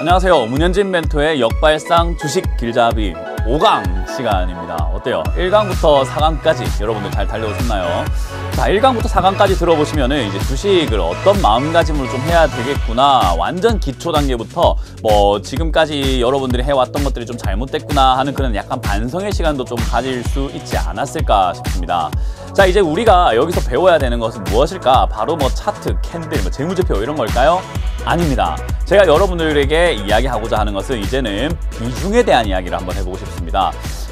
안녕하세요 문현진 멘토의 역발상 주식 길잡이 5강 시간입니다 어때요? 1강부터 4강까지 여러분들 잘 달려오셨나요? 자 1강부터 4강까지 들어보시면 은 이제 주식을 어떤 마음가짐으로 좀 해야 되겠구나 완전 기초 단계부터 뭐 지금까지 여러분들이 해왔던 것들이 좀 잘못됐구나 하는 그런 약간 반성의 시간도 좀 가질 수 있지 않았을까 싶습니다 자 이제 우리가 여기서 배워야 되는 것은 무엇일까? 바로 뭐 차트, 캔들, 뭐 재무제표 이런 걸까요? 아닙니다. 제가 여러분들에게 이야기하고자 하는 것은 이제는 비중에 대한 이야기를 한번 해보고 싶습니다.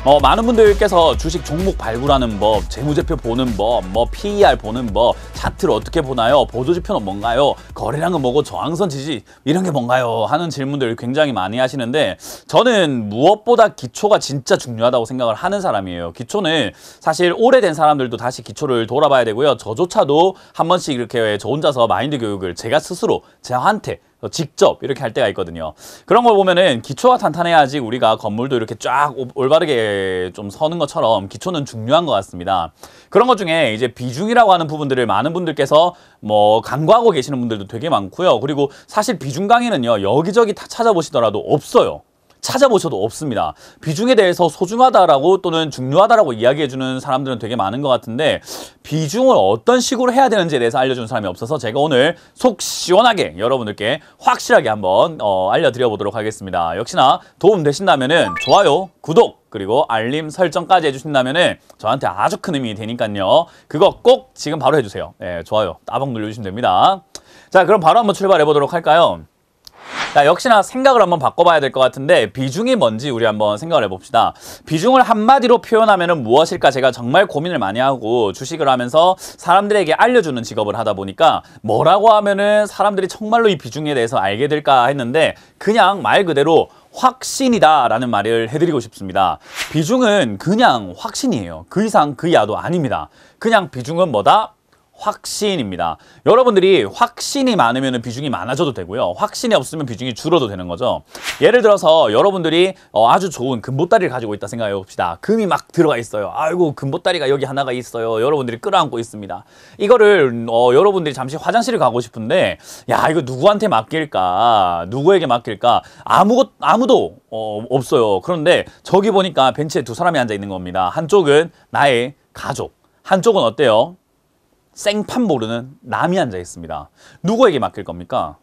어, 많은 분들께서 주식 종목 발굴하는 법, 재무제표 보는 법, 뭐 PER 보는 법, 차트를 어떻게 보나요? 보조지표는 뭔가요? 거래량은 뭐고 저항선 지지 이런 게 뭔가요? 하는 질문들 굉장히 많이 하시는데 저는 무엇보다 기초가 진짜 중요하다고 생각을 하는 사람이에요. 기초는 사실 오래된 사람들도 다시 기초를 돌아봐야 되고요. 저조차도 한 번씩 이렇게 저 혼자서 마인드 교육을 제가 스스로 저한테 어, 직접 이렇게 할 때가 있거든요. 그런 걸 보면은 기초가 탄탄해야지 우리가 건물도 이렇게 쫙 올바르게 좀 서는 것처럼 기초는 중요한 것 같습니다. 그런 것 중에 이제 비중이라고 하는 부분들을 많은 분들께서 뭐 강구하고 계시는 분들도 되게 많고요. 그리고 사실 비중 강의는요 여기저기 다 찾아보시더라도 없어요. 찾아보셔도 없습니다. 비중에 대해서 소중하다라고 또는 중요하다라고 이야기해주는 사람들은 되게 많은 것 같은데 비중을 어떤 식으로 해야 되는지에 대해서 알려준 사람이 없어서 제가 오늘 속 시원하게 여러분들께 확실하게 한번 어, 알려드려 보도록 하겠습니다. 역시나 도움 되신다면 은 좋아요, 구독, 그리고 알림 설정까지 해주신다면 은 저한테 아주 큰 의미 되니까요. 그거 꼭 지금 바로 해주세요. 네, 좋아요 따봉 눌러주시면 됩니다. 자 그럼 바로 한번 출발해 보도록 할까요? 자, 역시나 생각을 한번 바꿔봐야 될 것 같은데 비중이 뭔지 우리 한번 생각을 해봅시다. 비중을 한마디로 표현하면 은 무엇일까 제가 정말 고민을 많이 하고 주식을 하면서 사람들에게 알려주는 직업을 하다 보니까 뭐라고 하면 은 사람들이 정말로 이 비중에 대해서 알게 될까 했는데 그냥 말 그대로 확신이다 라는 말을 해드리고 싶습니다. 비중은 그냥 확신이에요. 그 이상 그 야도 아닙니다. 그냥 비중은 뭐다? 확신입니다. 여러분들이 확신이 많으면 비중이 많아져도 되고요. 확신이 없으면 비중이 줄어도 되는 거죠. 예를 들어서 여러분들이 어, 아주 좋은 금보따리를 가지고 있다 생각해 봅시다. 금이 막 들어가 있어요. 아이고 금보따리가 여기 하나가 있어요. 여러분들이 끌어안고 있습니다. 이거를 어, 여러분들이 잠시 화장실을 가고 싶은데 야 이거 누구한테 맡길까? 누구에게 맡길까? 아무것 아무도 어, 없어요. 그런데 저기 보니까 벤치에 두 사람이 앉아 있는 겁니다. 한쪽은 나의 가족, 한쪽은 어때요? 생판 모르는 남이 앉아 있습니다. 누구에게 맡길 겁니까?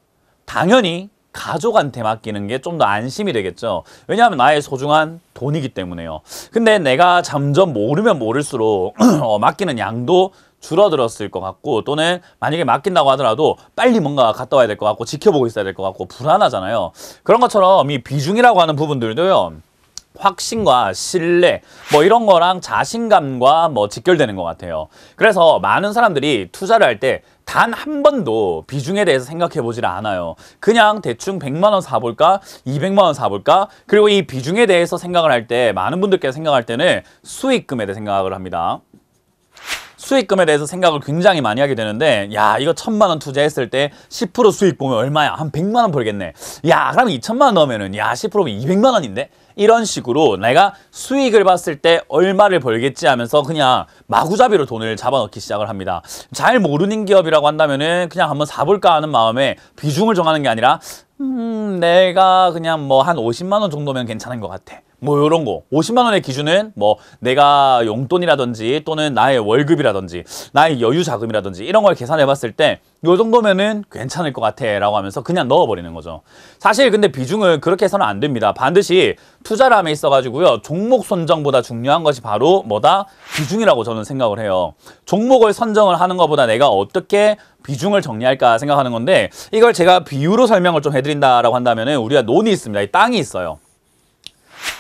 당연히 가족한테 맡기는 게 좀 더 안심이 되겠죠. 왜냐하면 나의 소중한 돈이기 때문에요. 근데 내가 점점 모르면 모를수록 어, 맡기는 양도 줄어들었을 것 같고 또는 만약에 맡긴다고 하더라도 빨리 뭔가 갔다 와야 될 것 같고 지켜보고 있어야 될 것 같고 불안하잖아요. 그런 것처럼 이 비중이라고 하는 부분들도요. 확신과 신뢰 뭐 이런 거랑 자신감과 뭐 직결되는 것 같아요. 그래서 많은 사람들이 투자를 할 때 단 한 번도 비중에 대해서 생각해 보질 않아요. 그냥 대충 100만 원 사볼까? 200만 원 사볼까? 그리고 이 비중에 대해서 생각을 할 때 많은 분들께서 생각할 때는 수익금에 대해 생각을 합니다. 수익금에 대해서 생각을 굉장히 많이 하게 되는데 야 이거 천만 원 투자했을 때 10% 수익 보면 얼마야? 한 100만 원 벌겠네. 야 그럼 2천만 원 넣으면은 야 10%면 200만 원인데? 이런 식으로 내가 수익을 봤을 때 얼마를 벌겠지 하면서 그냥 마구잡이로 돈을 잡아넣기 시작을 합니다. 잘 모르는 기업이라고 한다면은 그냥 한번 사볼까 하는 마음에 비중을 정하는 게 아니라 음, 내가 그냥 뭐 한 50만 원 정도면 괜찮은 것 같아. 뭐이런거 50만 원의 기준은 뭐 내가 용돈이라든지 또는 나의 월급이라든지 나의 여유 자금이라든지 이런 걸 계산해 봤을 때 요 정도면은 괜찮을 것 같아 라고 하면서 그냥 넣어버리는 거죠 사실 근데 비중을 그렇게 해서는 안 됩니다 반드시 투자함에 있어 가지고요 종목 선정보다 중요한 것이 바로 뭐다 비중이라고 저는 생각을 해요 종목을 선정을 하는 것보다 내가 어떻게 비중을 정리할까 생각하는 건데 이걸 제가 비유로 설명을 좀 해드린다라고 한다면 은 우리가 논이 있습니다 이 땅이 있어요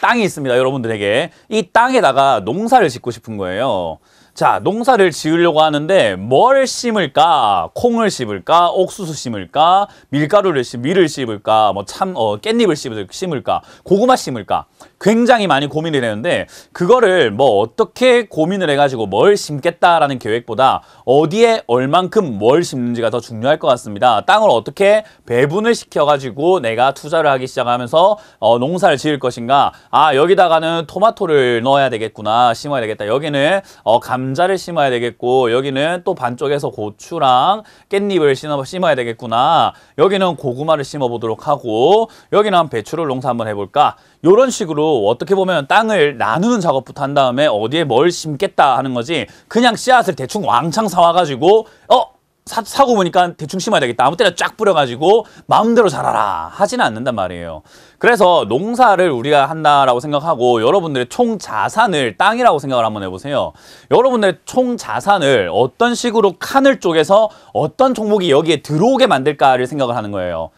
땅이 있습니다. 여러분들에게. 이 땅에다가 농사를 짓고 싶은 거예요. 자, 농사를 지으려고 하는데 뭘 심을까? 콩을 심을까? 옥수수 심을까? 밀가루를 심, 밀을 심을까? 뭐 참, 어, 깻잎을 심을까? 고구마 심을까? 굉장히 많이 고민을 했는데 그거를 뭐 어떻게 고민을 해가지고 뭘 심겠다라는 계획보다 어디에 얼만큼 뭘 심는지가 더 중요할 것 같습니다. 땅을 어떻게 배분을 시켜가지고 내가 투자를 하기 시작하면서 어, 농사를 지을 것인가 아 여기다가는 토마토를 넣어야 되겠구나 심어야 되겠다 여기는 어, 감자를 심어야 되겠고 여기는 또 반쪽에서 고추랑 깻잎을 심어, 심어야 되겠구나 여기는 고구마를 심어보도록 하고 여기는 배추를 농사 한번 해볼까 이런 식으로 어떻게 보면 땅을 나누는 작업부터 한 다음에 어디에 뭘 심겠다 하는 거지 그냥 씨앗을 대충 왕창 사와가지고 어 사, 고 보니까 대충 심어야 되겠다. 아무 때나 쫙 뿌려가지고 마음대로 자라라 하진 않는단 말이에요. 그래서 농사를 우리가 한다라고 생각하고 여러분들의 총 자산을 땅이라고 생각을 한번 해보세요. 여러분들의 총 자산을 어떤 식으로 칸을 쪼개서 어떤 종목이 여기에 들어오게 만들까를 생각을 하는 거예요.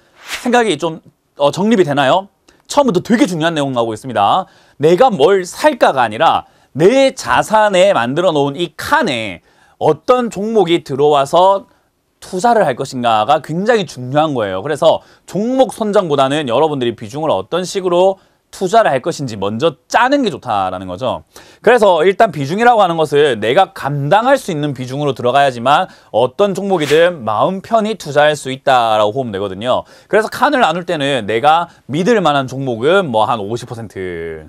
생각이 좀 어, 정립이 되나요? 처음부터 되게 중요한 내용 나오고 있습니다. 내가 뭘 살까가 아니라 내 자산에 만들어 놓은 이 칸에 어떤 종목이 들어와서 투자를 할 것인가가 굉장히 중요한 거예요. 그래서 종목 선정보다는 여러분들이 비중을 어떤 식으로 투자를 할 것인지 먼저 짜는 게 좋다라는 거죠. 그래서 일단 비중이라고 하는 것을 내가 감당할 수 있는 비중으로 들어가야지만 어떤 종목이든 마음 편히 투자할 수 있다라고 보면 되거든요. 그래서 칸을 나눌 때는 내가 믿을 만한 종목은 뭐 한 50%.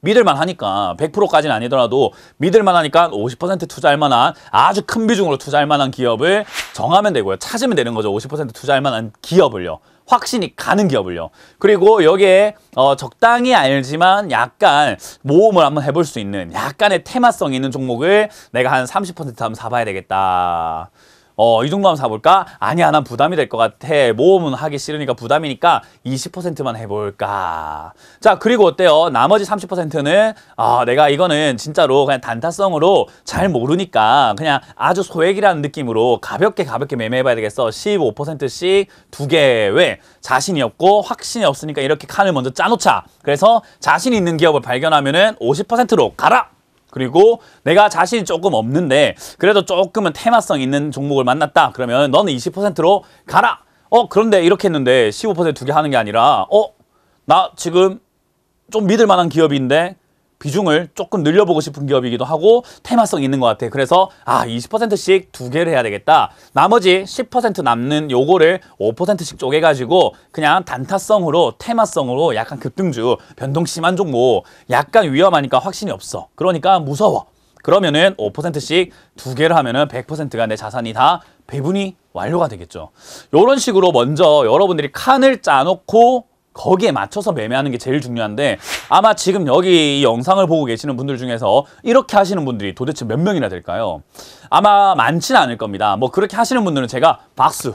믿을만 하니까 100%까지는 아니더라도 믿을만 하니까 50% 투자할 만한 아주 큰 비중으로 투자할 만한 기업을 정하면 되고요. 찾으면 되는 거죠. 50% 투자할 만한 기업을요. 확신이 가는 기업을요. 그리고 여기에 어, 적당히 알지만 약간 모험을 한번 해볼 수 있는 약간의 테마성 있는 종목을 내가 한 30% 하면 사봐야 되겠다. 어, 이 정도 하면 사볼까? 아니야, 난 부담이 될 것 같아. 모험은 하기 싫으니까 부담이니까 20%만 해볼까. 자, 그리고 어때요? 나머지 30%는 아, 내가 이거는 진짜로 그냥 단타성으로 잘 모르니까 그냥 아주 소액이라는 느낌으로 가볍게 가볍게 매매해봐야 되겠어. 15%씩 두 개. 왜? 자신이 없고 확신이 없으니까 이렇게 칸을 먼저 짜놓자. 그래서 자신 있는 기업을 발견하면은 50%로 가라! 그리고 내가 자신이 조금 없는데 그래도 조금은 테마성 있는 종목을 만났다. 그러면 너는 20%로 가라. 어 그런데 이렇게 했는데 15%두 개 하는 게 아니라 어 나 지금 좀 믿을 만한 기업인데 비중을 조금 늘려보고 싶은 기업이기도 하고 테마성 있는 것 같아. 요 그래서 아 20%씩 두 개를 해야 되겠다. 나머지 10% 남는 요거를 5%씩 쪼개가지고 그냥 단타성으로 테마성으로 약간 급등주, 변동 심한 종목, 약간 위험하니까 확신이 없어. 그러니까 무서워. 그러면은 5%씩 두 개를 하면은 100%가 내 자산이 다 배분이 완료가 되겠죠. 이런 식으로 먼저 여러분들이 칸을 짜놓고 거기에 맞춰서 매매하는 게 제일 중요한데 아마 지금 여기 영상을 보고 계시는 분들 중에서 이렇게 하시는 분들이 도대체 몇 명이나 될까요? 아마 많지는 않을 겁니다. 뭐 그렇게 하시는 분들은 제가 박수,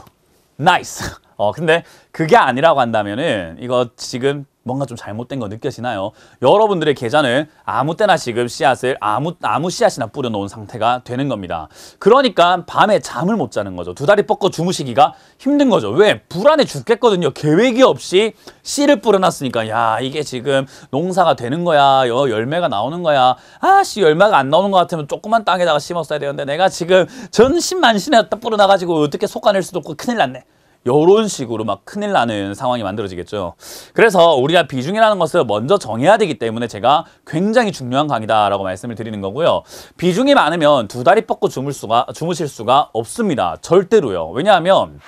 나이스. 어 근데 그게 아니라고 한다면은 이거 지금 뭔가 좀 잘못된 거 느껴지나요? 여러분들의 계좌는 아무 때나 지금 씨앗을 아무 아무 씨앗이나 뿌려놓은 상태가 되는 겁니다. 그러니까 밤에 잠을 못 자는 거죠. 두 다리 뻗고 주무시기가 힘든 거죠. 왜? 불안해 죽겠거든요. 계획이 없이 씨를 뿌려놨으니까 야 이게 지금 농사가 되는 거야. 여, 열매가 나오는 거야. 아씨 열매가 안 나오는 것 같으면 조그만 땅에다가 심었어야 되는데 내가 지금 전신만신에 딱 뿌려놔가지고 어떻게 솎아낼 수도 없고 큰일 났네. 이런 식으로 막 큰일 나는 상황이 만들어지겠죠. 그래서 우리가 비중이라는 것을 먼저 정해야 되기 때문에 제가 굉장히 중요한 강의다라고 말씀을 드리는 거고요. 비중이 많으면 두 다리 뻗고 주물 수가, 주무실 수가 없습니다. 절대로요. 왜냐하면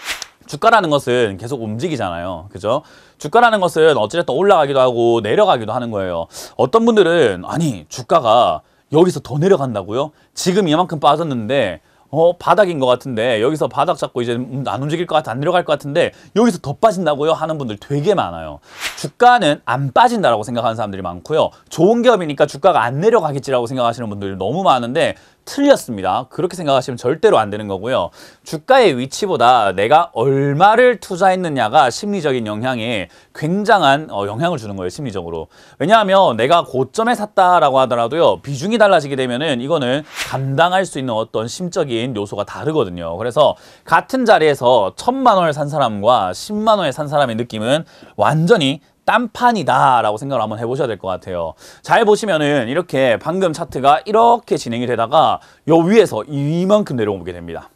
주가라는 것은 계속 움직이잖아요. 그죠? 주가라는 것은 어찌됐든 올라가기도 하고 내려가기도 하는 거예요. 어떤 분들은 아니 주가가 여기서 더 내려간다고요? 지금 이만큼 빠졌는데 어 바닥인 것 같은데 여기서 바닥 잡고 이제 음, 안 움직일 것 같아 안 내려갈 것 같은데 여기서 더 빠진다고요 하는 분들 되게 많아요 주가는 안 빠진다라고 생각하는 사람들이 많고요 좋은 기업이니까 주가가 안 내려가겠지라고 생각하시는 분들이 너무 많은데 틀렸습니다. 그렇게 생각하시면 절대로 안 되는 거고요. 주가의 위치보다 내가 얼마를 투자했느냐가 심리적인 영향에 굉장한 어, 영향을 주는 거예요. 심리적으로. 왜냐하면 내가 고점에 샀다라고 하더라도요. 비중이 달라지게 되면은 이거는 감당할 수 있는 어떤 심적인 요소가 다르거든요. 그래서 같은 자리에서 천만 원을 산 사람과 십만 원에 산 사람의 느낌은 완전히 딴판이다라고 생각을 한번 해보셔야 될 것 같아요. 잘 보시면은 이렇게 방금 차트가 이렇게 진행이 되다가 요 위에서 이만큼 내려오게 됩니다.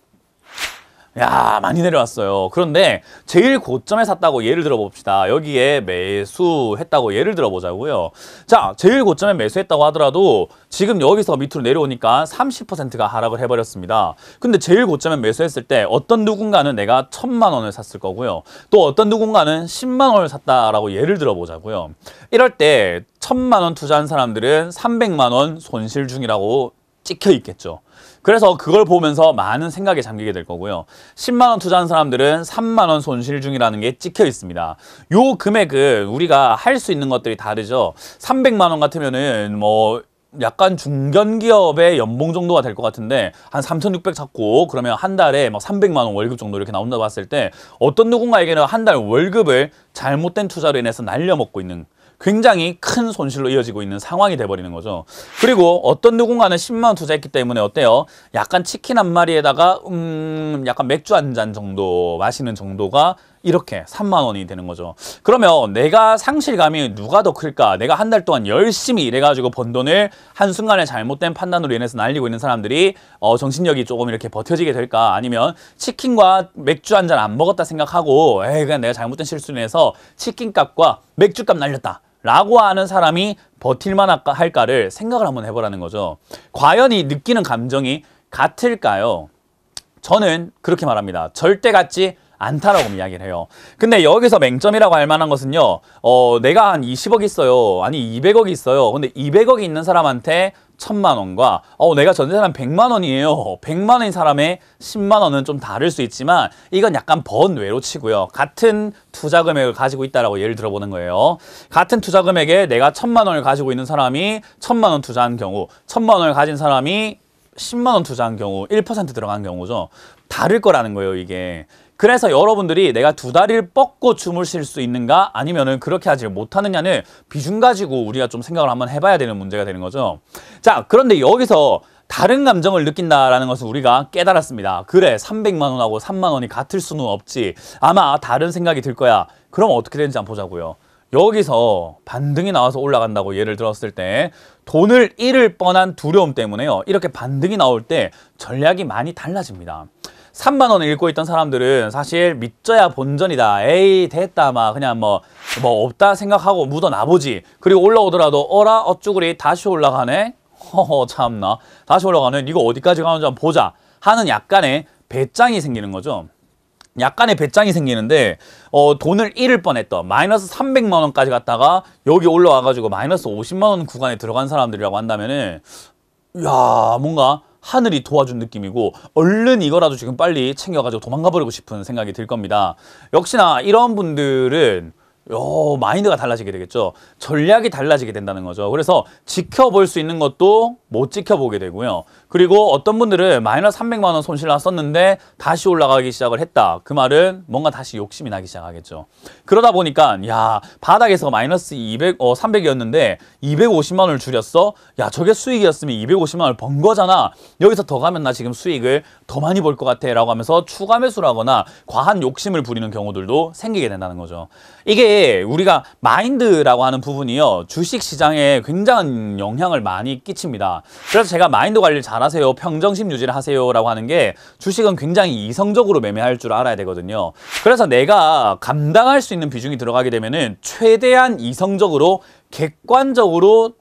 야 많이 내려왔어요 그런데 제일 고점에 샀다고 예를 들어봅시다 여기에 매수했다고 예를 들어보자고요 자 제일 고점에 매수했다고 하더라도 지금 여기서 밑으로 내려오니까 30%가 하락을 해버렸습니다 근데 제일 고점에 매수했을 때 어떤 누군가는 내가 천만 원을 샀을 거고요 또 어떤 누군가는 10만 원을 샀다라고 예를 들어보자고요 이럴 때 천만 원 투자한 사람들은 300만 원 손실 중이라고 찍혀 있겠죠 그래서 그걸 보면서 많은 생각에 잠기게 될 거고요. 10만 원 투자한 사람들은 3만 원 손실 중이라는 게 찍혀 있습니다. 요 금액은 우리가 할 수 있는 것들이 다르죠. 300만 원 같으면은 뭐 약간 중견 기업의 연봉 정도가 될 것 같은데 한 3,600 잡고 그러면 한 달에 막 300만 원 월급 정도 이렇게 나온다고 봤을 때 어떤 누군가에게는 한 달 월급을 잘못된 투자로 인해서 날려먹고 있는 굉장히 큰 손실로 이어지고 있는 상황이 돼버리는 거죠. 그리고 어떤 누군가는 10만원 투자했기 때문에 어때요? 약간 치킨 한 마리에다가 음 약간 맥주 한 잔 정도 마시는 정도가 이렇게 3만 원이 되는 거죠. 그러면 내가 상실감이 누가 더 클까? 내가 한 달 동안 열심히 일해가지고 번 돈을 한순간에 잘못된 판단으로 인해서 날리고 있는 사람들이 어, 정신력이 조금 이렇게 버텨지게 될까? 아니면 치킨과 맥주 한 잔 안 먹었다 생각하고 에이 그냥 내가 잘못된 실수를 해서 치킨값과 맥주값 날렸다. 라고 하는 사람이 버틸만 할까를 생각을 한번 해보라는 거죠. 과연 이 느끼는 감정이 같을까요? 저는 그렇게 말합니다. 절대 같지 않다라고 이야기를 해요. 근데 여기서 맹점이라고 할 만한 것은요. 어, 내가 한 20억 있어요. 아니 2 0 0억 있어요. 근데 200억이 있는 사람한테 천만 원과 어 내가 전세는 백만 원이에요. 백만 원인 사람의 십만 원은 좀 다를 수 있지만 이건 약간 번외로 치고요. 같은 투자 금액을 가지고 있다라고 예를 들어보는 거예요. 같은 투자 금액에 내가 천만 원을 가지고 있는 사람이 천만 원 투자한 경우, 천만 원을 가진 사람이 십만원 투자한 경우, 일 퍼센트 들어간 경우죠. 다를 거라는 거예요, 이게. 그래서 여러분들이 내가 두 다리를 뻗고 춤을 출수 있는가 아니면은 그렇게 하지 못하느냐는 비중 가지고 우리가 좀 생각을 한번 해봐야 되는 문제가 되는 거죠. 자, 그런데 여기서 다른 감정을 느낀다라는 것을 우리가 깨달았습니다. 그래, 300만 원하고 3만 원이 같을 수는 없지. 아마 다른 생각이 들 거야. 그럼 어떻게 되는지 한번 보자고요. 여기서 반등이 나와서 올라간다고 예를 들었을 때 돈을 잃을 뻔한 두려움 때문에요. 이렇게 반등이 나올 때 전략이 많이 달라집니다. 3만 원을 읽고 있던 사람들은 사실 믿져야 본전이다. 에이 됐다 막 그냥 뭐뭐 뭐 없다 생각하고 묻어나보지. 그리고 올라오더라도 어라 어쭈구리 다시 올라가네. 허허 참나 다시 올라가네. 이거 어디까지 가는지 한번 보자 하는 약간의 배짱이 생기는 거죠. 약간의 배짱이 생기는데 어, 돈을 잃을 뻔했던 마이너스 300만 원까지 갔다가 여기 올라와가지고 마이너스 50만 원 구간에 들어간 사람들이라고 한다면은 야 뭔가 하늘이 도와준 느낌이고 얼른 이거라도 지금 빨리 챙겨가지고 도망가 버리고 싶은 생각이 들 겁니다. 역시나 이런 분들은 요 어, 마인드가 달라지게 되겠죠. 전략이 달라지게 된다는 거죠. 그래서 지켜볼 수 있는 것도 못 지켜보게 되고요. 그리고 어떤 분들은 마이너스 300만 원 손실 났었는데 다시 올라가기 시작을 했다. 그 말은 뭔가 다시 욕심이 나기 시작하겠죠. 그러다 보니까 야 바닥에서 마이너스 200, 어, 300이었는데 250만 원을 줄였어? 야 저게 수익이었으면 250만 원을 번 거잖아. 여기서 더 가면 나 지금 수익을 더 많이 벌 것 같아 라고 하면서 추가 매수를 하거나 과한 욕심을 부리는 경우들도 생기게 된다는 거죠. 이게 우리가 마인드라고 하는 부분이요. 주식시장에 굉장한 영향을 많이 끼칩니다. 그래서 제가 마인드 관리를 잘 잘하세요. 평정심 유지를 하세요라고 하는 게 주식은 굉장히 이성적으로 매매할 줄 알아야 되거든요. 그래서 내가 감당할 수 있는 비중이 들어가게 되면은 최대한 이성적으로 객관적으로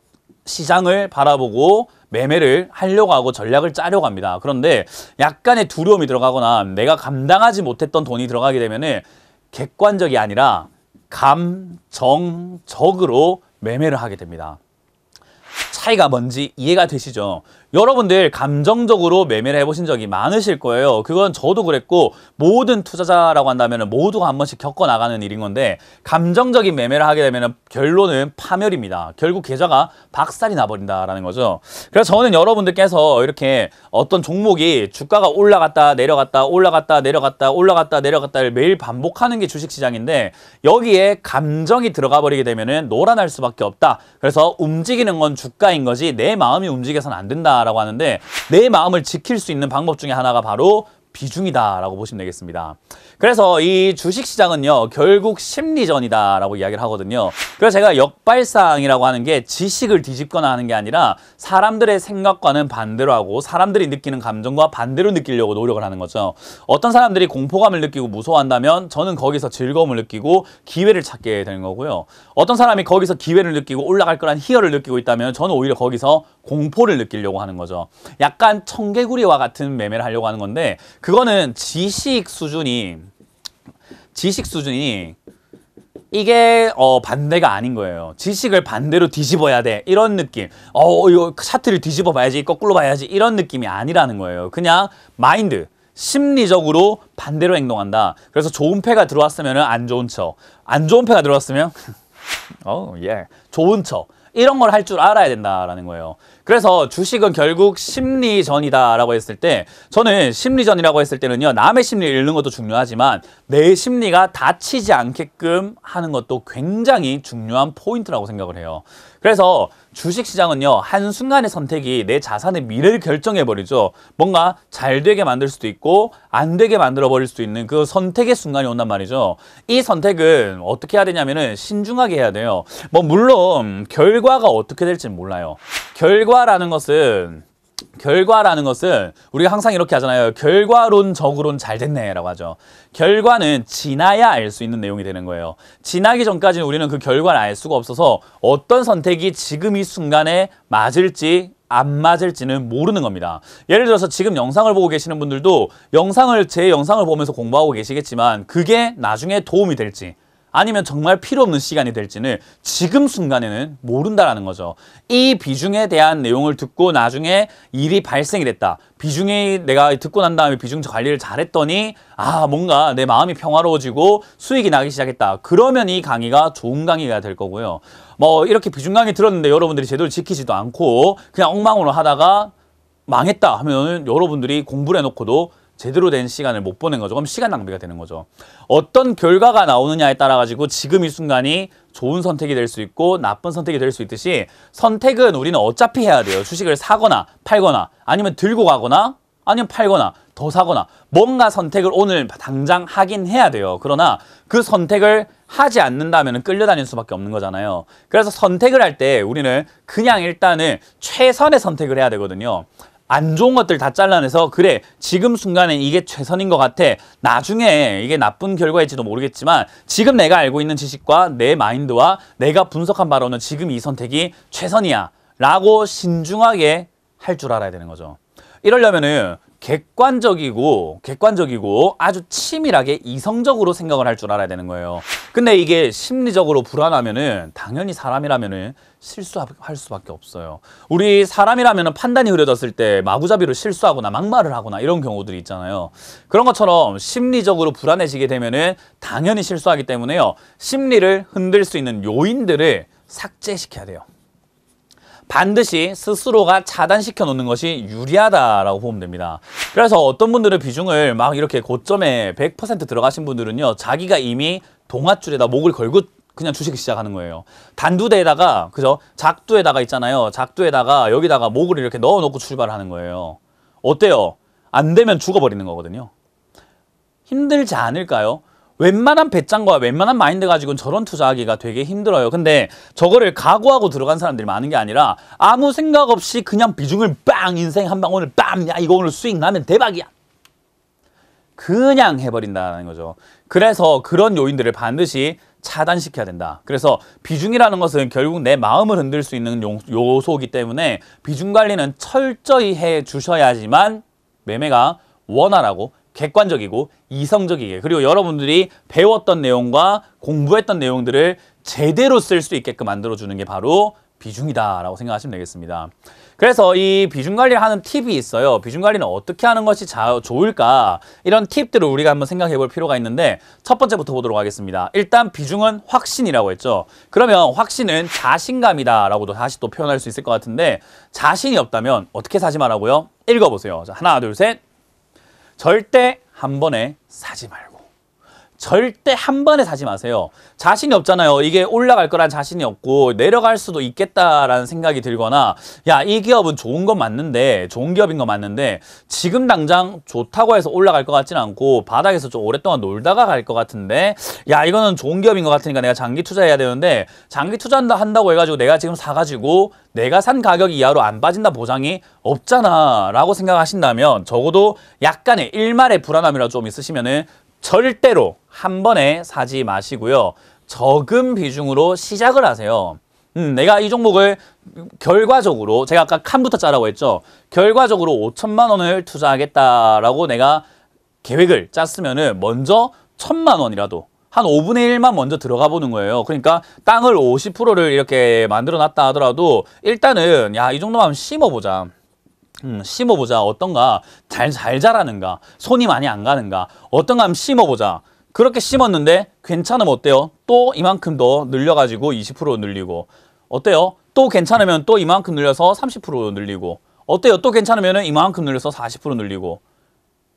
시장을 바라보고 매매를 하려고 하고 전략을 짜려고 합니다. 그런데 약간의 두려움이 들어가거나 내가 감당하지 못했던 돈이 들어가게 되면은 객관적이 아니라 감정적으로 매매를 하게 됩니다. 차이가 뭔지 이해가 되시죠? 여러분들 감정적으로 매매를 해보신 적이 많으실 거예요. 그건 저도 그랬고 모든 투자자라고 한다면 모두가 한 번씩 겪어나가는 일인 건데 감정적인 매매를 하게 되면 결론은 파멸입니다. 결국 계좌가 박살이 나버린다라는 거죠. 그래서 저는 여러분들께서 이렇게 어떤 종목이 주가가 올라갔다 내려갔다 올라갔다 내려갔다 올라갔다 내려갔다를 매일 반복하는 게 주식시장인데 여기에 감정이 들어가 버리게 되면 노란할 수밖에 없다. 그래서 움직이는 건 주가인 거지 내 마음이 움직여서는 안 된다. 라고 하는데 내 마음을 지킬 수 있는 방법 중에 하나가 바로 비중이다라고 보시면 되겠습니다. 그래서 이 주식시장은요, 결국 심리전이다라고 이야기를 하거든요. 그래서 제가 역발상이라고 하는 게 지식을 뒤집거나 하는 게 아니라 사람들의 생각과는 반대로 하고 사람들이 느끼는 감정과 반대로 느끼려고 노력을 하는 거죠. 어떤 사람들이 공포감을 느끼고 무서워한다면 저는 거기서 즐거움을 느끼고 기회를 찾게 되는 거고요. 어떤 사람이 거기서 기회를 느끼고 올라갈 거란 희열을 느끼고 있다면 저는 오히려 거기서 공포를 느끼려고 하는 거죠. 약간 청개구리와 같은 매매를 하려고 하는 건데 그거는 지식 수준이 지식 수준이 이게 어 반대가 아닌 거예요. 지식을 반대로 뒤집어야 돼. 이런 느낌. 어, 어 이거 차트를 뒤집어 봐야지. 거꾸로 봐야지. 이런 느낌이 아니라는 거예요. 그냥 마인드. 심리적으로 반대로 행동한다. 그래서 좋은 패가 들어왔으면 안 좋은 척. 안 좋은 패가 들어왔으면 어, 예. 좋은 척. 이런 걸 할 줄 알아야 된다라는 거예요. 그래서 주식은 결국 심리전이다라고 했을 때 저는 심리전이라고 했을 때는요. 남의 심리를 읽는 것도 중요하지만 내 심리가 다치지 않게끔 하는 것도 굉장히 중요한 포인트라고 생각을 해요. 그래서 주식시장은요 한순간의 선택이 내 자산의 미래를 결정해버리죠 뭔가 잘 되게 만들 수도 있고 안 되게 만들어버릴 수도 있는 그 선택의 순간이 온단 말이죠 이 선택은 어떻게 해야 되냐면 은 신중하게 해야 돼요 뭐 물론 결과가 어떻게 될지 몰라요 결과라는 것은 결과라는 것은 우리가 항상 이렇게 하잖아요. 결과론적으론 잘 됐네라고 하죠. 결과는 지나야 알 수 있는 내용이 되는 거예요. 지나기 전까지는 우리는 그 결과를 알 수가 없어서 어떤 선택이 지금 이 순간에 맞을지 안 맞을지는 모르는 겁니다. 예를 들어서 지금 영상을 보고 계시는 분들도 영상을 제 영상을 보면서 공부하고 계시겠지만 그게 나중에 도움이 될지 아니면 정말 필요 없는 시간이 될지는 지금 순간에는 모른다라는 거죠. 이 비중에 대한 내용을 듣고 나중에 일이 발생이 됐다. 비중이 내가 듣고 난 다음에 비중 관리를 잘했더니 아 뭔가 내 마음이 평화로워지고 수익이 나기 시작했다. 그러면 이 강의가 좋은 강의가 될 거고요. 뭐 이렇게 비중 강의 들었는데 여러분들이 제대로 지키지도 않고 그냥 엉망으로 하다가 망했다 하면 여러분들이 공부를 해놓고도 제대로 된 시간을 못 보낸 거죠. 그럼 시간 낭비가 되는 거죠. 어떤 결과가 나오느냐에 따라 가지고 지금 이 순간이 좋은 선택이 될 수 있고 나쁜 선택이 될 수 있듯이 선택은 우리는 어차피 해야 돼요. 주식을 사거나 팔거나 아니면 들고 가거나 아니면 팔거나 더 사거나 뭔가 선택을 오늘 당장 하긴 해야 돼요. 그러나 그 선택을 하지 않는다면 끌려다닐 수밖에 없는 거잖아요. 그래서 선택을 할 때 우리는 그냥 일단은 최선의 선택을 해야 되거든요. 안 좋은 것들 다 잘라내서 그래 지금 순간에 이게 최선인 것 같아 나중에 이게 나쁜 결과일지도 모르겠지만 지금 내가 알고 있는 지식과 내 마인드와 내가 분석한 바로는 지금 이 선택이 최선이야 라고 신중하게 할 줄 알아야 되는 거죠 이러려면은 객관적이고 객관적이고 아주 치밀하게 이성적으로 생각을 할 줄 알아야 되는 거예요. 근데 이게 심리적으로 불안하면은 당연히 사람이라면은 실수할 수밖에 없어요. 우리 사람이라면은 판단이 흐려졌을 때 마구잡이로 실수하거나 막말을 하거나 이런 경우들이 있잖아요. 그런 것처럼 심리적으로 불안해지게 되면은 당연히 실수하기 때문에요. 심리를 흔들 수 있는 요인들을 삭제시켜야 돼요. 반드시 스스로가 차단시켜 놓는 것이 유리하다라고 보면 됩니다. 그래서 어떤 분들의 비중을 막 이렇게 고점에 100% 들어가신 분들은요. 자기가 이미 동아줄에다 목을 걸고 그냥 주식 시작하는 거예요. 단두대에다가 그죠? 작두에다가 있잖아요. 작두에다가 여기다가 목을 이렇게 넣어 놓고 출발하는 거예요. 어때요? 안 되면 죽어버리는 거거든요. 힘들지 않을까요? 웬만한 배짱과 웬만한 마인드 가지고는 저런 투자하기가 되게 힘들어요. 근데 저거를 각오하고 들어간 사람들이 많은 게 아니라 아무 생각 없이 그냥 비중을 빵 인생 한 방 오늘 빵야 이거 오늘 수익 나면 대박이야! 그냥 해버린다는 거죠. 그래서 그런 요인들을 반드시 차단시켜야 된다. 그래서 비중이라는 것은 결국 내 마음을 흔들 수 있는 요소이기 때문에 비중 관리는 철저히 해 주셔야지만 매매가 원활하고 객관적이고 이성적이게 그리고 여러분들이 배웠던 내용과 공부했던 내용들을 제대로 쓸 수 있게끔 만들어주는 게 바로 비중이다라고 생각하시면 되겠습니다. 그래서 이 비중 관리를 하는 팁이 있어요. 비중 관리는 어떻게 하는 것이 자, 좋을까? 이런 팁들을 우리가 한번 생각해 볼 필요가 있는데 첫 번째부터 보도록 하겠습니다. 일단 비중은 확신이라고 했죠. 그러면 확신은 자신감이다라고도 다시 또 표현할 수 있을 것 같은데 자신이 없다면 어떻게 사지 말라고요? 읽어보세요. 자, 하나, 둘, 셋. 절대 한 번에 사지 말고 절대 한 번에 사지 마세요. 자신이 없잖아요. 이게 올라갈 거란 자신이 없고 내려갈 수도 있겠다라는 생각이 들거나 야, 이 기업은 좋은 건 맞는데 좋은 기업인 건 맞는데 지금 당장 좋다고 해서 올라갈 것 같진 않고 바닥에서 좀 오랫동안 놀다가 갈 것 같은데 야, 이거는 좋은 기업인 것 같으니까 내가 장기 투자해야 되는데 장기 투자한다 한다고 해가지고 내가 지금 사가지고 내가 산 가격 이하로 안 빠진다 보장이 없잖아 라고 생각하신다면 적어도 약간의 일말의 불안함이라 좀 있으시면은 절대로 한 번에 사지 마시고요. 적은 비중으로 시작을 하세요. 음, 내가 이 종목을 결과적으로 제가 아까 칸부터 짜라고 했죠. 결과적으로 5천만 원을 투자하겠다라고 내가 계획을 짰으면은 먼저 1 천만 원이라도 한 5분의 1만 먼저 들어가 보는 거예요. 그러니까 땅을 50%를 이렇게 만들어 놨다 하더라도 일단은 야, 이 정도만 심어 보자. 음, 심어보자. 어떤가? 잘, 잘 자라는가? 손이 많이 안 가는가? 어떤가 하면 심어보자. 그렇게 심었는데 괜찮으면 어때요? 또 이만큼 더 늘려가지고 20% 늘리고 어때요? 또 괜찮으면 또 이만큼 늘려서 30% 늘리고 어때요? 또 괜찮으면 이만큼 늘려서 40% 늘리고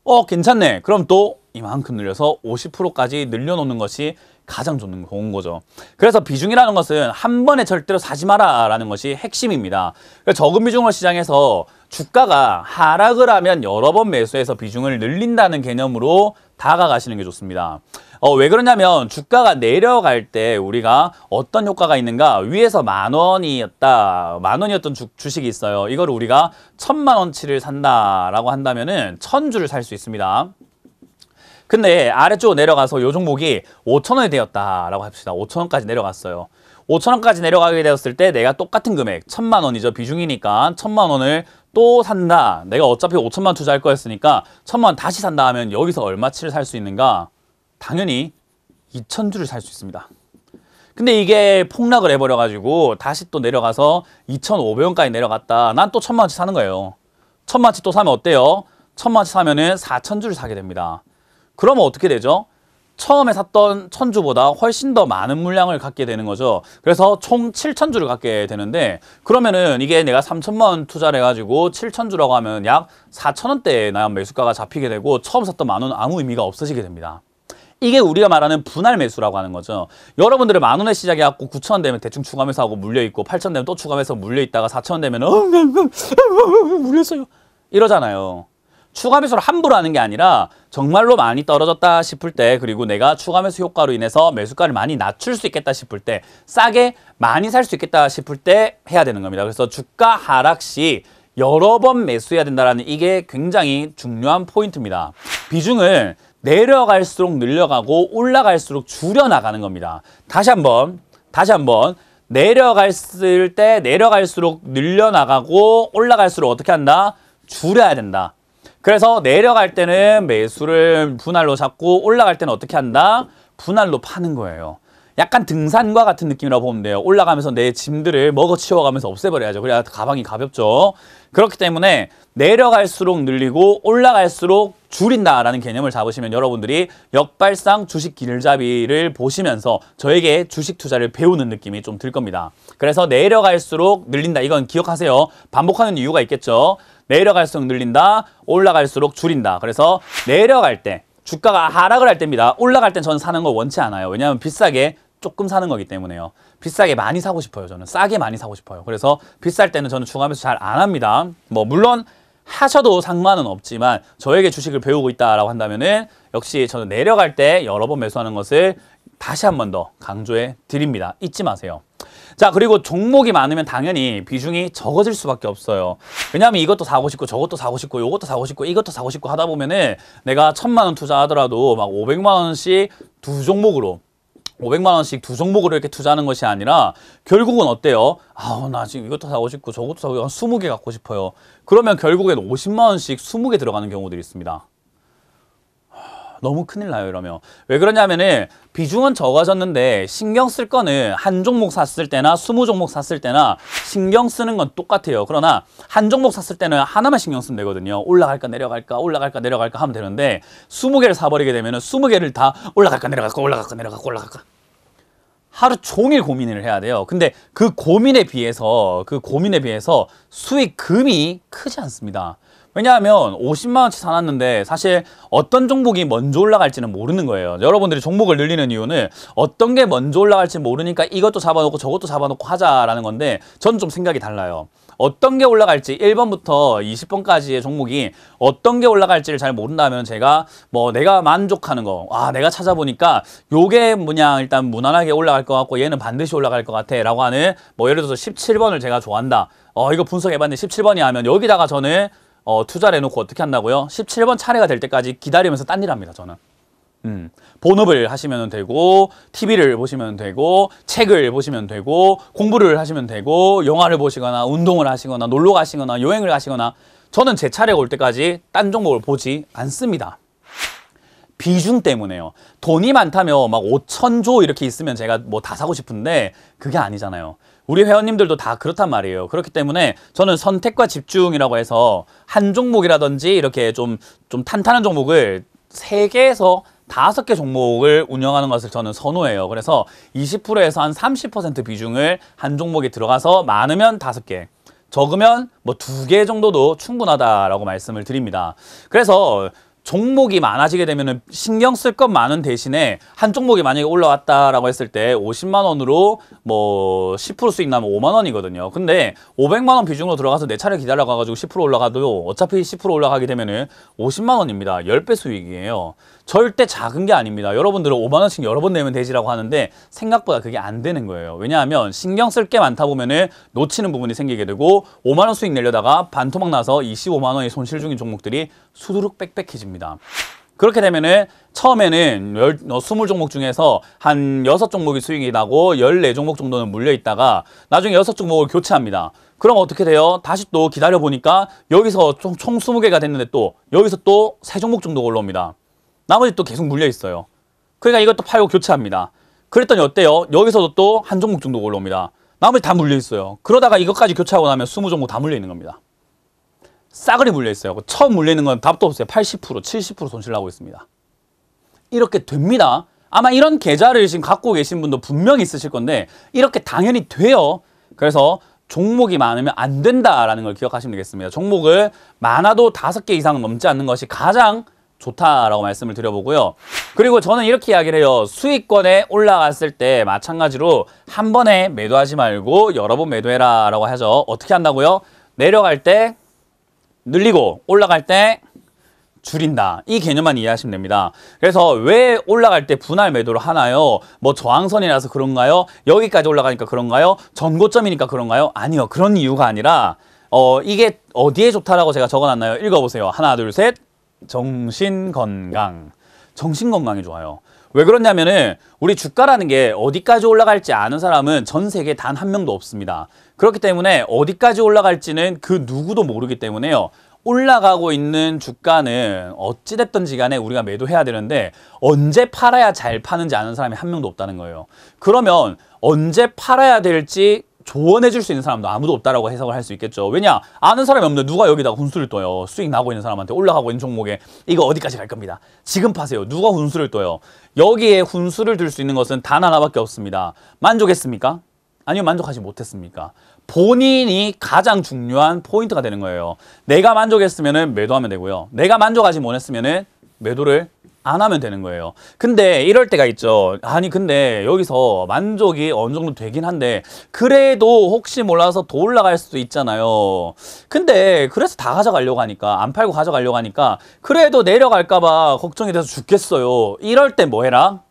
어 괜찮네 그럼 또 이만큼 늘려서 50%까지 늘려놓는 것이 가장 좋은 거죠 그래서 비중이라는 것은 한 번에 절대로 사지 마라 라는 것이 핵심입니다 적은 비중을 시장에서 주가가 하락을 하면 여러 번 매수해서 비중을 늘린다는 개념으로 다가가시는 게 좋습니다. 어, 왜 그러냐면 주가가 내려갈 때 우리가 어떤 효과가 있는가 위에서 만 원이었다 만 원이었던 주, 식이 있어요 이걸 우리가 천만 원치를 산다라고 한다면은 천 주를 살 수 있습니다 근데 아래쪽으로 내려가서 요 종목이 오천 원이 되었다라고 합시다 오천 원까지 내려갔어요 5천원까지 내려가게 되었을 때 내가 똑같은 금액 천만원이죠 비중이니까 천만원을 또 산다. 내가 어차피 5천만 투자할 거였으니까 천만 다시 산다 하면 여기서 얼마치를 살 수 있는가? 당연히 2천 주를 살 수 있습니다. 근데 이게 폭락을 해버려가지고 다시 또 내려가서 2,500원까지 내려갔다. 난 또 천만 치 사는 거예요. 천만 치또 사면 어때요? 천만 치 사면은 4천 주를 사게 됩니다. 그러면 어떻게 되죠? 처음에 샀던 천주보다 훨씬 더 많은 물량을 갖게 되는 거죠. 그래서 총 7천주를 갖게 되는데 그러면은 이게 내가 3천만 원 투자를 해가지고 7천주라고 하면 약 4천 원대에 나연 매수가가 잡히게 되고 처음 샀던 만원 아무 의미가 없어지게 됩니다. 이게 우리가 말하는 분할 매수라고 하는 거죠. 여러분들은 만 원에 시작해갖고 9천 원 되면 대충 추가하면서 하고 물려있고 8천 되면 또 추가하면서 물려있다가 4천 원 되면 어, 물렸어요. 이러잖아요. 추가 매수를 함부로 하는 게 아니라 정말로 많이 떨어졌다 싶을 때 그리고 내가 추가 매수 효과로 인해서 매수가를 많이 낮출 수 있겠다 싶을 때 싸게 많이 살 수 있겠다 싶을 때 해야 되는 겁니다. 그래서 주가 하락 시 여러 번 매수해야 된다는 이게 굉장히 중요한 포인트입니다. 비중을 내려갈수록 늘려가고 올라갈수록 줄여나가는 겁니다. 다시 한번, 다시 한번 내려갔을 때 내려갈수록 늘려나가고 올라갈수록 어떻게 한다? 줄여야 된다. 그래서 내려갈 때는 매수를 분할로 잡고 올라갈 때는 어떻게 한다? 분할로 파는 거예요. 약간 등산과 같은 느낌이라고 보면 돼요. 올라가면서 내 짐들을 먹어치워가면서 없애버려야죠. 그래야 가방이 가볍죠. 그렇기 때문에 내려갈수록 늘리고 올라갈수록 줄인다라는 개념을 잡으시면 여러분들이 역발상 주식 길잡이를 보시면서 저에게 주식 투자를 배우는 느낌이 좀 들 겁니다. 그래서 내려갈수록 늘린다. 이건 기억하세요. 반복하는 이유가 있겠죠. 내려갈수록 늘린다, 올라갈수록 줄인다. 그래서 내려갈 때, 주가가 하락을 할 때입니다. 올라갈 땐 저는 사는 걸 원치 않아요. 왜냐하면 비싸게 조금 사는 거기 때문에요. 비싸게 많이 사고 싶어요. 저는 싸게 많이 사고 싶어요. 그래서 비쌀 때는 저는 중화면서잘 안 합니다. 뭐 물론 하셔도 상관은 없지만 저에게 주식을 배우고 있다라고 한다면은 역시 저는 내려갈 때 여러 번 매수하는 것을 다시 한 번 더 강조해 드립니다. 잊지 마세요. 자 그리고 종목이 많으면 당연히 비중이 적어질 수밖에 없어요. 왜냐하면 이것도 사고 싶고 저것도 사고 싶고 이것도 사고 싶고 이것도 사고 싶고 하다 보면은 내가 천만 원 투자하더라도 막 오백만 원씩 두 종목으로 500만 원씩 두 종목으로 이렇게 투자하는 것이 아니라 결국은 어때요? 아우 나 지금 이것도 사고 싶고 저것도 사고 한 20개 갖고 싶어요. 그러면 결국엔 50만 원씩 20개 들어가는 경우들이 있습니다. 너무 큰일 나요 이러면 왜 그러냐면은 비중은 적어졌는데 신경 쓸 거는 한 종목 샀을 때나 스무 종목 샀을 때나 신경 쓰는 건 똑같아요. 그러나 한 종목 샀을 때는 하나만 신경 쓰면 되거든요. 올라갈까 내려갈까 올라갈까 내려갈까 하면 되는데 스무 개를 사버리게 되면 스무 개를 다 올라갈까 내려갈까 올라갈까 내려갈까 올라갈까 하루 종일 고민을 해야 돼요. 근데 그 고민에 비해서 그 고민에 비해서 수익금이 크지 않습니다. 왜냐하면 50만 원치 사놨는데 사실 어떤 종목이 먼저 올라갈지는 모르는 거예요. 여러분들이 종목을 늘리는 이유는 어떤 게 먼저 올라갈지 모르니까 이것도 잡아놓고 저것도 잡아놓고 하자라는 건데 저는 좀 생각이 달라요. 어떤 게 올라갈지 1번부터 20번까지의 종목이 어떤 게 올라갈지를 잘 모른다면 제가 뭐 내가 만족하는 거, 아 내가 찾아보니까 요게 뭐냐 일단 무난하게 올라갈 것 같고 얘는 반드시 올라갈 것 같아 라고 하는 뭐 예를 들어서 17번을 제가 좋아한다. 어 이거 분석해봤는데 17번이 하면 여기다가 저는 어, 투자를 해놓고 어떻게 한다고요? 17번 차례가 될 때까지 기다리면서 딴 일 합니다, 저는. 음, 본업을 하시면 되고 TV를 보시면 되고 책을 보시면 되고 공부를 하시면 되고 영화를 보시거나 운동을 하시거나 놀러 가시거나 여행을 가시거나 저는 제 차례가 올 때까지 딴 종목을 보지 않습니다. 비중 때문에요. 돈이 많다면막 5천조 이렇게 있으면 제가 뭐 다 사고 싶은데 그게 아니잖아요. 우리 회원님들도 다 그렇단 말이에요. 그렇기 때문에 저는 선택과 집중이라고 해서 한 종목이라든지 이렇게 좀, 좀 탄탄한 종목을 3개에서5개 종목을 운영하는 것을 저는 선호해요. 그래서 20%에서 한 30% 비중을 한 종목에 들어가서 많으면 5개 적으면 뭐두개 정도도 충분하다라고 말씀을 드립니다. 그래서 종목이 많아지게 되면 신경 쓸 것 많은 대신에 한 종목이 만약에 올라왔다라고 했을 때 50만 원으로 뭐 10% 수익 나면 5만 원이거든요. 근데 500만 원 비중으로 들어가서 내차를 기다려 가가지고 10% 올라가도 어차피 10% 올라가게 되면 50만 원입니다. 10배 수익이에요. 절대 작은 게 아닙니다. 여러분들은 5만 원씩 여러 번 내면 되지라고 하는데 생각보다 그게 안 되는 거예요. 왜냐하면 신경 쓸 게 많다 보면은 놓치는 부분이 생기게 되고 5만 원 수익 내려다가 반토막 나서 25만 원의 손실 중인 종목들이 수두룩 빽빽해집니다. 그렇게 되면은 처음에는 열, 어, 스물 종목 중에서 한6 종목이 수익이 나고 1 4 종목 정도는 물려 있다가 나중에 6 종목을 교체합니다. 그럼 어떻게 돼요? 다시 또 기다려보니까 여기서 총, 총 20개가 됐는데 또 여기서 또3종목 정도 올라옵니다. 나머지 또 계속 물려 있어요. 그러니까 이것도 팔고 교체합니다. 그랬더니 어때요? 여기서도 또 한 종목 정도 올라옵니다. 나머지 다 물려 있어요. 그러다가 이것까지 교체하고 나면 20종목 다 물려 있는 겁니다. 싸그리 물려 있어요. 처음 물려 있는 건 답도 없어요. 80%, 70% 손실 나고 있습니다. 이렇게 됩니다. 아마 이런 계좌를 지금 갖고 계신 분도 분명히 있으실 건데 이렇게 당연히 돼요. 그래서 종목이 많으면 안 된다라는 걸 기억하시면 되겠습니다. 종목을 많아도 5개 이상 넘지 않는 것이 가장 좋다라고 말씀을 드려보고요. 그리고 저는 이렇게 이야기를 해요. 수익권에 올라갔을 때 마찬가지로 한 번에 매도하지 말고 여러 번 매도해라 라고 하죠. 어떻게 한다고요? 내려갈 때 늘리고 올라갈 때 줄인다. 이 개념만 이해하시면 됩니다. 그래서 왜 올라갈 때 분할 매도를 하나요? 뭐 저항선이라서 그런가요? 여기까지 올라가니까 그런가요? 전고점이니까 그런가요? 아니요. 그런 이유가 아니라 어 이게 어디에 좋다라고 제가 적어놨나요? 읽어보세요. 하나, 둘, 셋. 정신 건강. 정신 건강이 좋아요. 왜 그러냐면은 우리 주가라는 게 어디까지 올라갈지 아는 사람은 전 세계 단 한 명도 없습니다. 그렇기 때문에 어디까지 올라갈지는 그 누구도 모르기 때문에요. 올라가고 있는 주가는 어찌됐든지 간에 우리가 매도해야 되는데 언제 팔아야 잘 파는지 아는 사람이 한 명도 없다는 거예요. 그러면 언제 팔아야 될지 조언해 줄 수 있는 사람도 아무도 없다라고 해석을 할 수 있겠죠. 왜냐? 아는 사람이 없는데 누가 여기다가 훈수를 떠요. 수익 나고 있는 사람한테 올라가고 있는 종목에 이거 어디까지 갈 겁니다. 지금 파세요. 누가 훈수를 떠요. 여기에 훈수를 들 수 있는 것은 단 하나밖에 없습니다. 만족했습니까? 아니면 만족하지 못했습니까? 본인이 가장 중요한 포인트가 되는 거예요. 내가 만족했으면 매도하면 되고요. 내가 만족하지 못했으면 매도를 안 하면 되는 거예요 근데 이럴 때가 있죠 아니 근데 여기서 만족이 어느 정도 되긴 한데 그래도 혹시 몰라서 더 올라갈 수도 있잖아요 근데 그래서 다 가져가려고 하니까 안 팔고 가져가려고 하니까 그래도 내려갈까 봐 걱정이 돼서 죽겠어요 이럴 때 뭐 해라?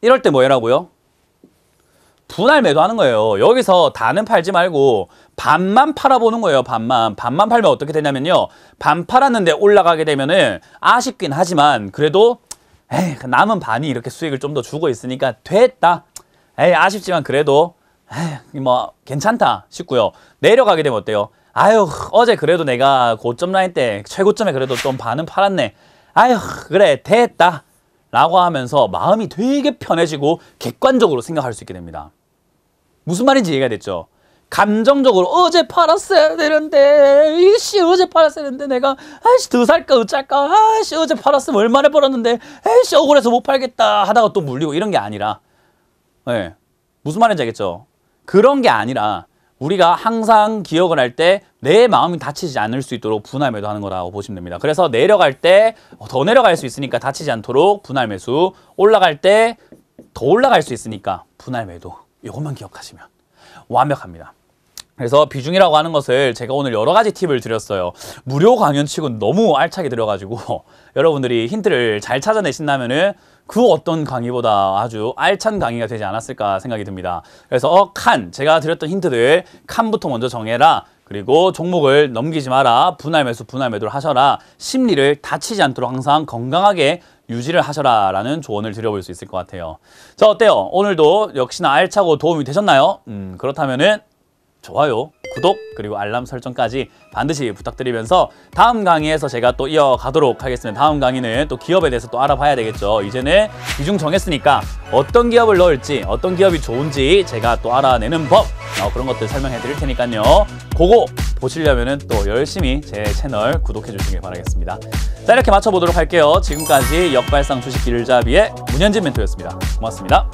이럴 때 뭐 해라고요? 분할 매도하는 거예요. 여기서 다는 팔지 말고 반만 팔아보는 거예요. 반만. 반만 팔면 어떻게 되냐면요. 반 팔았는데 올라가게 되면은 아쉽긴 하지만 그래도 에이, 그 남은 반이 이렇게 수익을 좀 더 주고 있으니까 됐다. 에이, 아쉽지만 그래도 에이, 뭐 괜찮다 싶고요. 내려가게 되면 어때요? 아유, 어제 그래도 내가 고점 라인 때 최고점에 그래도 좀 반은 팔았네. 아유, 그래, 됐다. 라고 하면서 마음이 되게 편해지고 객관적으로 생각할 수 있게 됩니다. 무슨 말인지 이해가 됐죠? 감정적으로 어제 팔았어야 되는데 이씨 어제 팔았어야 되는데 내가 아이씨 더 살까 어쩔까 아이씨 어제 팔았으면 얼마나 벌었는데 아이씨 억울해서 못 팔겠다 하다가 또 물리고 이런 게 아니라 예 네. 무슨 말인지 알겠죠? 그런 게 아니라 우리가 항상 기억을 할 때 내 마음이 다치지 않을 수 있도록 분할 매도하는 거라고 보시면 됩니다. 그래서 내려갈 때 더 내려갈 수 있으니까 다치지 않도록 분할 매수 올라갈 때 더 올라갈 수 있으니까 분할 매도 이것만 기억하시면 완벽합니다. 그래서 비중이라고 하는 것을 제가 오늘 여러 가지 팁을 드렸어요. 무료 강연 치곤 너무 알차게 드려가지고 여러분들이 힌트를 잘찾아내신다면그 어떤 강의보다 아주 알찬 강의가 되지 않았을까 생각이 듭니다. 그래서 어, 칸, 제가 드렸던 힌트들 칸부터 먼저 정해라. 그리고 종목을 넘기지 마라. 분할 매수, 분할 매도를 하셔라. 심리를 다치지 않도록 항상 건강하게 유지를 하셔라라는 조언을 드려볼 수 있을 것 같아요. 자, 어때요? 오늘도 역시나 알차고 도움이 되셨나요? 음, 그렇다면은 좋아요, 구독 그리고 알람 설정까지 반드시 부탁드리면서 다음 강의에서 제가 또 이어가도록 하겠습니다. 다음 강의는 또 기업에 대해서 또 알아봐야 되겠죠. 이제는 비중 정했으니까 어떤 기업을 넣을지 어떤 기업이 좋은지 제가 또 알아내는 법 어, 그런 것들 설명해 드릴 테니까요. 그거 보시려면 또 열심히 제 채널 구독해 주시길 바라겠습니다. 자 이렇게 마쳐보도록 할게요. 지금까지 역발상 주식 길잡이의 문현진 멘토였습니다. 고맙습니다.